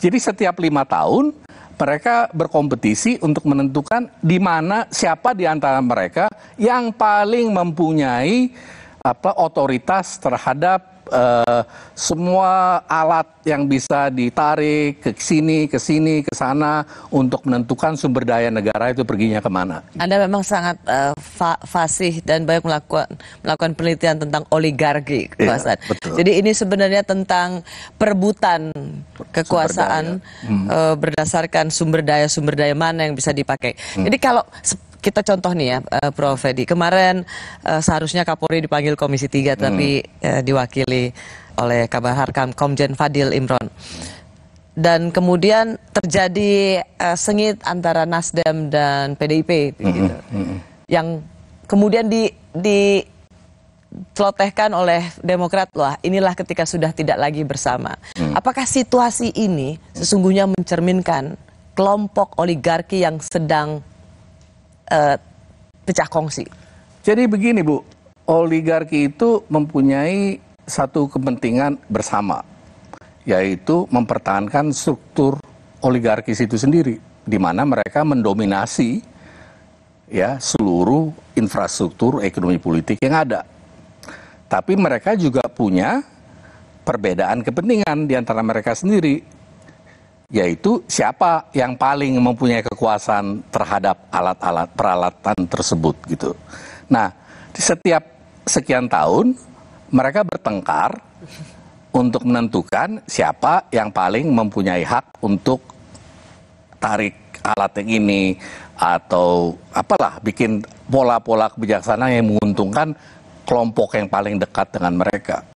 Jadi setiap lima tahun mereka berkompetisi untuk menentukan di mana siapa di antara mereka yang paling mempunyai apa otoritas terhadap uh, semua alat yang bisa ditarik ke sini, ke sini, ke sana untuk menentukan sumber daya negara itu perginya kemana. Anda memang sangat uh, fa fasih dan banyak melakukan melakukan penelitian tentang oligarki iya, kekuasaan. Iya, Jadi ini sebenarnya tentang perebutan kekuasaan ya. eh, hmm. e, berdasarkan sumber daya sumber daya mana yang bisa dipakai. Hmm. Jadi kalau kita contoh nih ya, eh, Prof. Edi. Kemarin eh, seharusnya Kapolri dipanggil Komisi 3, hmm. tapi uh, diwakili oleh Kabar Harkam Komjen Fadil Imron. Dan kemudian terjadi sengit antara Nasdem dan PDIP. Hmm, hmm. Hmm yang kemudian di, di celotehkan oleh Demokrat lah inilah ketika sudah tidak lagi bersama. Hmm. Apakah situasi ini sesungguhnya mencerminkan kelompok oligarki yang sedang uh, pecah kongsi? Jadi begini Bu, oligarki itu mempunyai satu kepentingan bersama, yaitu mempertahankan struktur oligarki itu sendiri, di mana mereka mendominasi ya seluruh infrastruktur ekonomi politik yang ada. Tapi mereka juga punya perbedaan kepentingan di antara mereka sendiri, yaitu siapa yang paling mempunyai kekuasaan terhadap alat-alat peralatan tersebut gitu. Nah, di setiap sekian tahun mereka bertengkar untuk menentukan siapa yang paling mempunyai hak untuk tarik alat yang ini atau apalah bikin pola-pola kebijaksanaan yang menguntungkan kelompok yang paling dekat dengan mereka.